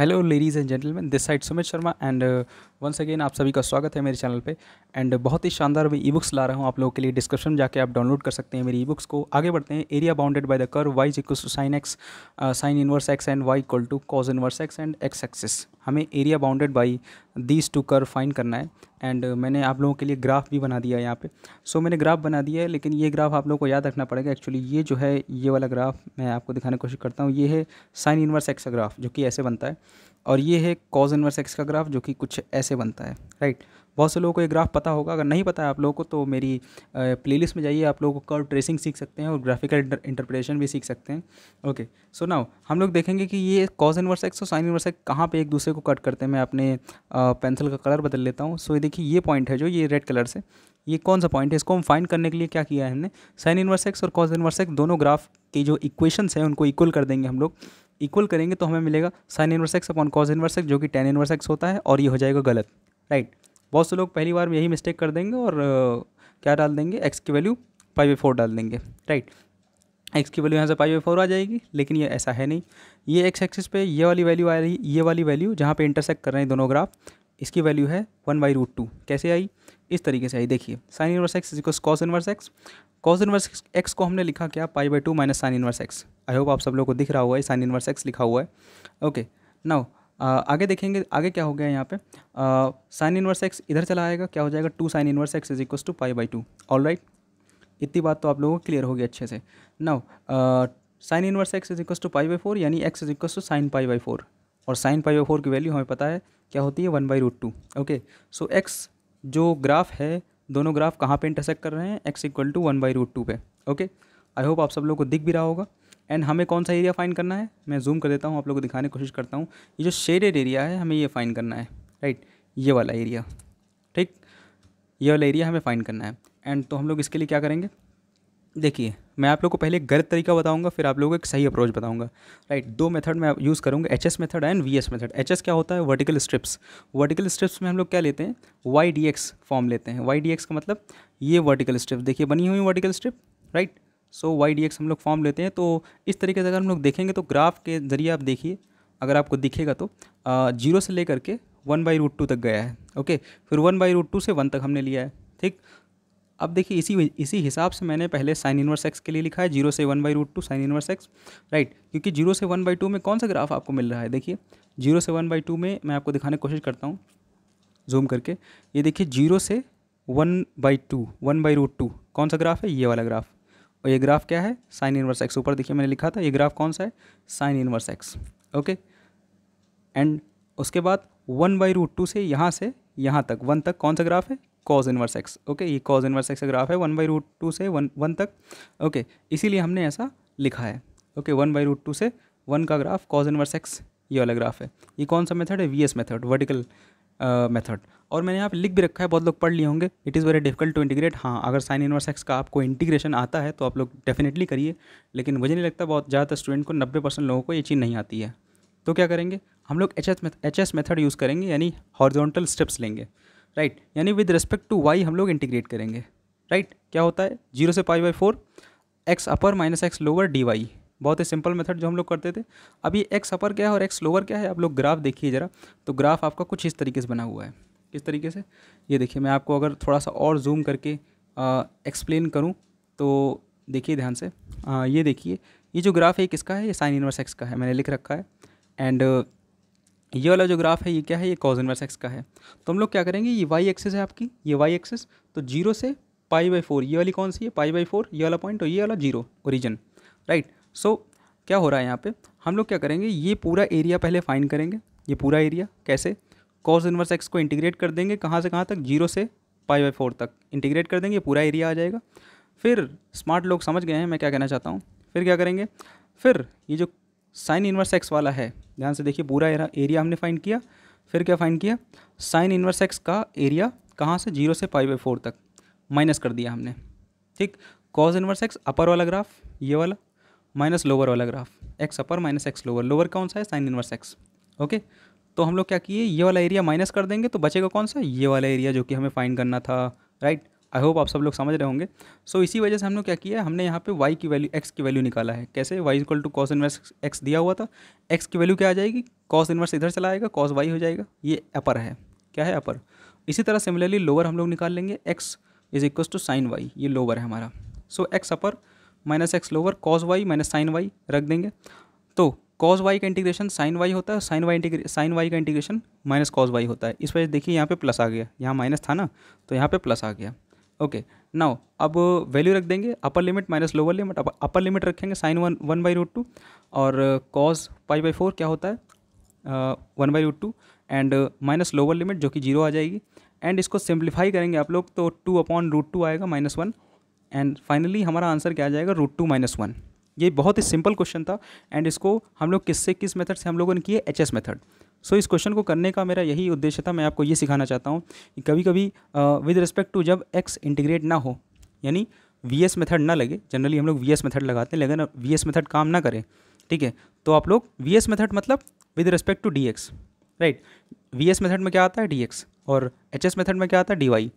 Hello ladies and gentlemen, this side Sumit Sharma and uh, once again आप सभी का स्वागत है मेरे चैनल पे एंड बहुत ही शानदार मैं ई बुक्स ला रहा हूँ आप लोगों के लिए डिस्क्रिप्शन जाके आप डाउनलोड कर सकते हैं मेरी ई बुक्स को आगे बढ़ते हैं area bounded by the curve y equal to sine x sine inverse x and y equal to cos inverse x and x axis हमें area bounded by these two curve find करना है and मैंने आप लोगों के लिए graph भी बना दिया है यहाँ पे सो so, मैंने ग्राफ बना दिया है लेकिन ये ग्राफ आप लोगों को याद रखना पड़ेगा एक्चुअली ये जो है ये वाला ग्राफ मैं आपको दिखाने की कोशिश करता हूँ ये है साइन इनवर्स एक्स ग्राफ जो कि ऐसे बनता है और ये है कॉज इनवर्स एक्स का ग्राफ जो कि कुछ ऐसे बनता है राइट बहुत से लोगों को ये ग्राफ पता होगा अगर नहीं पता है आप लोगों को तो मेरी प्लेलिस्ट में जाइए आप लोगों को कर्व ट्रेसिंग सीख सकते हैं और ग्राफिकल इंटरप्रिटेशन भी सीख सकते हैं ओके सो नाउ हम लोग देखेंगे कि ये कॉज इनवर्स एक्स और साइन इनवर्स एक्स कहाँ पर एक दूसरे को कट करते हैं मैं अपने पेंसिल का कलर बदल लेता हूँ सो ये देखिए ये पॉइंट है जो ये रेड कलर से ये कौन सा पॉइंट है इसको हम फाइंड करने के लिए क्या किया है हमने साइन इनवर्स एक्स और कॉज इनवर्स एक्स दोनों ग्राफ की जो इक्वेशंस हैं उनको इक्वल कर देंगे हम लोग इक्वल करेंगे तो हमें मिलेगा sine inverse x upon cos inverse x जो कि टेन इनवर्स एक्स होता है और ये हो जाएगा गलत राइट बहुत से लोग पहली बार में यही मिस्टेक कर देंगे और क्या डाल देंगे एक्स की वैल्यू पाई बाई फोर डाल देंगे राइट एक्स की वैल्यू यहाँ से पाई बाई फोर आ जाएगी लेकिन ये ऐसा है नहीं ये एक्स एक्सिस पे ये वाली वैल्यू आ रही ये वाली वैल्यू जहाँ पे इंटरसेक्ट कर रहे हैं दोनों ग्राफ इसकी वैल्यू है वन बाई रूट टू कैसे आई इस तरीके से आई देखिए sine inverse x is equals cos inverse x cos inverse x को हमने लिखा क्या pi by two minus sine inverse x I hope आप सब लोग को दिख रहा हुआ है साइन इनवर्स एक्स लिखा हुआ है ओके नाउ आगे देखेंगे आगे क्या हो गया यहाँ पे साइन इनवर्स एक्स इधर चला आएगा क्या हो जाएगा two sine inverse x is equals to pi by two all right इतनी बात तो आप लोगों को क्लियर होगी अच्छे से now sine inverse x is equals to pi by four यानी x is equals to sine pi by four और साइन पाई बाई फोर की वैल्यू हमें पता है क्या होती है one by root two okay so x जो ग्राफ है दोनों ग्राफ कहाँ पे इंटरसेक्ट कर रहे हैं x equal to one by root two पे ओके आई होप आप सब लोग को दिख भी रहा होगा एंड हमें कौन सा एरिया फाइन करना है मैं जूम कर देता हूँ आप लोग को दिखाने की कोशिश करता हूँ ये जो शेडेड एरिया है हमें ये फाइन करना है राइट ये वाला एरिया ठीक ये वाला एरिया हमें फाइन करना है एंड तो हम लोग इसके लिए क्या करेंगे देखिए मैं आप लोग को पहले एक गलत तरीका बताऊंगा फिर आप लोगों को एक सही अप्रोच बताऊंगा राइट दो मेथड मैं यूज़ करूंगा H S method and V S method H S क्या होता है वर्टिकल स्ट्रिप्स वर्टिकल स्ट्रिप्स में हम लोग क्या लेते हैं वाई डी एक्स फॉर्म लेते हैं वाई डी एक्स का मतलब ये वर्टिकल स्ट्रिप देखिए बनी हुई vertical strip right so y d x हम लोग फॉर्म लेते हैं तो इस तरीके से अगर हम लोग देखेंगे तो ग्राफ के ज़रिए आप देखिए अगर आपको दिखेगा तो जीरो से लेकर के वन बाई रूट टू तक गया है ओके फिर वन बाई रूट टू से वन तक हमने लिया है ठीक अब देखिए इसी इसी हिसाब से मैंने पहले साइन इनवर्स एक्स के लिए लिखा है जीरो से one by root two sine inverse x right क्योंकि जीरो से वन बाई टू में कौन सा ग्राफ आपको मिल रहा है देखिए जीरो से वन बाई टू में मैं आपको दिखाने की कोशिश करता हूँ जूम करके ये देखिए जीरो से one by two one by root two कौन सा ग्राफ है ये वाला ग्राफ और ये ग्राफ क्या है साइन इनवर्स एक्स ऊपर देखिए मैंने लिखा था ये ग्राफ कौन सा है sine inverse x okay and उसके बाद वन बाई रूट टू से यहाँ से यहाँ तक वन तक कौन सा ग्राफ है कॉज इनवर्स एक्स ओके ये कॉज इनवर्स एक्स का ग्राफ है वन बाई रूट टू से वन वन तक ओके इसीलिए हमने ऐसा लिखा है okay one by root two से वन का ग्राफ कॉज इनवर्स एक्स ये वाला ग्राफ है ये कौन सा मेथड है V S method vertical method और मैंने यहाँ पर लिख भी रखा है बहुत लोग पढ़ लिए होंगे it is very difficult to integrate हाँ अगर साइन इनवर्स एक्स का आपको इंटीग्रेशन आता है तो आप लोग डेफिनेटली करिए लेकिन मुझे नहीं लगता बहुत ज़्यादातर स्टूडेंट को नब्बे परसेंट लोगों को ये चीज़ नहीं आती है तो क्या करेंगे हम लोग H S H S method use करेंगे यानी हॉर्जोंटल स्टेप्स लेंगे राइट right? यानी विद रिस्पेक्ट टू वाई हम लोग इंटीग्रेट करेंगे राइट right? क्या होता है जीरो से pi by four x upper minus x lower d y बहुत ही सिंपल मेथड जो हम लोग करते थे अभी एक्स अपर क्या है और एक्स लोअर क्या है आप लोग ग्राफ देखिए ज़रा तो ग्राफ आपका कुछ इस तरीके से बना हुआ है किस तरीके से ये देखिए मैं आपको अगर थोड़ा सा और जूम करके एक्सप्लेन करूँ तो देखिए ध्यान से आ, ये देखिए ये जो ग्राफ है किसका है ये साइन इनवर्स एक्स का है मैंने लिख रखा है एंड ये वाला जो ग्राफ है ये क्या है ये कॉज इनवर्स एक्स का है तो हम लोग क्या करेंगे ये वाई एक्सेस है आपकी ये वाई एक्सेस तो जीरो से पाई बाई फोर ये वाली कौन सी है पाई बाई फोर ये वाला पॉइंट और ये वाला जीरो ओरिजन राइट सो क्या हो रहा है यहाँ पे हम लोग क्या करेंगे ये पूरा एरिया पहले फाइन करेंगे ये पूरा एरिया कैसे कॉज इनवर्स एक्स को इंटीग्रेट कर देंगे कहाँ से कहाँ तक जीरो से पाई बाई फोर तक इंटीग्रेट कर देंगे पूरा एरिया आ जाएगा फिर स्मार्ट लोग समझ गए हैं मैं क्या कहना चाहता हूँ फिर क्या करेंगे फिर ये जो साइन इन्वर्स एक्स वाला है ध्यान से देखिए पूरा एरिया हमने फाइंड किया फिर क्या फाइंड किया साइन इन्वर्स एक्स का एरिया कहाँ से जीरो से पाई बाई फोर तक माइनस कर दिया हमने ठीक कॉज इन्वर्स एक्स अपर वाला ग्राफ ये वाला माइनस लोअर वाला graph x upper minus x lower lower कौन सा है साइन इन्वर्स एक्स ओके तो हम लोग क्या किए ये वाला एरिया माइनस कर देंगे तो बचेगा कौन सा ये वाला एरिया जो कि हमें फाइंड करना था राइट आई होप आप सब लोग समझ रहे होंगे सो so, इसी वजह से हमने क्या किया हमने यहाँ पे y की वैल्यू x की वैल्यू निकाला है कैसे y equal to cos inverse x दिया हुआ था x की वैल्यू क्या आ जाएगी कॉस इन्वर्स इधर चला आएगा कॉस वाई हो जाएगा ये अपर है क्या है अपर इसी तरह सिमिलरली लोअर हम लोग निकाल लेंगे x is equal to sine y ये लोअर है हमारा so x upper minus x lower cos y minus sine y रख देंगे तो कॉस वाई का इंटीग्रेशन साइन वाई होता है sine y integration sine y का इंटीग्रेशन माइनस कॉस वाई होता है इस वजह से देखिए यहाँ पे प्लस आ गया यहाँ माइनस था ना तो यहाँ पे प्लस आ गया ओके नाउ अब वैल्यू रख देंगे upper limit minus lower limit upper limit रखेंगे sine one one by root two और कॉज पाई बाई फोर क्या होता है one by root two and minus lower limit जो कि जीरो आ जाएगी एंड इसको सिंप्लीफाई करेंगे आप लोग तो टू अपॉन रूट टू आएगा माइनस वन एंड फाइनली हमारा आंसर क्या आ जाएगा रूट टू माइनस वन ये बहुत ही सिंपल क्वेश्चन था एंड इसको हम लोग किससे किस मेथड से हम लोगों ने किए एच एस मेथड सो इस क्वेश्चन को करने का मेरा यही उद्देश्य था मैं आपको ये सिखाना चाहता हूँ कि कभी कभी विद रिस्पेक्ट टू जब एक्स इंटीग्रेट ना हो यानी वी एस मेथड ना लगे जनरली हम लोग वी एस मेथड लगाते हैं लेकिन वी एस मेथड काम ना करें ठीक है तो आप लोग वी एस मेथड मतलब with respect to d x right V S method में क्या आता है डी एक्स और एच एस मेथड में क्या आता है डी वाई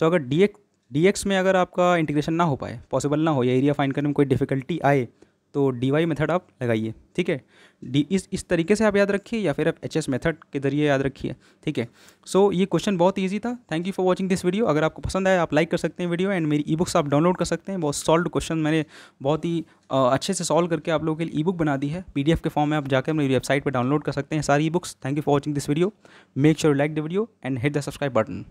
सो अगर डी एक्स डी एक्स में अगर आपका इंटीग्रेशन ना हो पाए पॉसिबल ना हो या एरिया फाइंड करने में कोई डिफिकल्टी आए तो डी वाई मेथड आप लगाइए ठीक है डी इस इस तरीके से आप याद रखिए या फिर आप एच एस मेथड के जरिए याद रखिए ठीक है सो so, ये क्वेश्चन बहुत ईजी था thank you for watching this video अगर आपको पसंद आया आप लाइक कर सकते हैं वीडियो एंड मेरी ई बुक्स आप डाउनलोड कर सकते हैं बहुत सॉल्व क्वेश्चन मैंने बहुत ही अच्छे से सॉल्व करके आप लोगों के लिए ई बुक बना दी है पी के फॉर्म में आप जाकर मेरी वेबसाइट पर डाउनलोड कर सकते हैं सारी ebooks thank you for watching this video make sure like the video and hit the subscribe button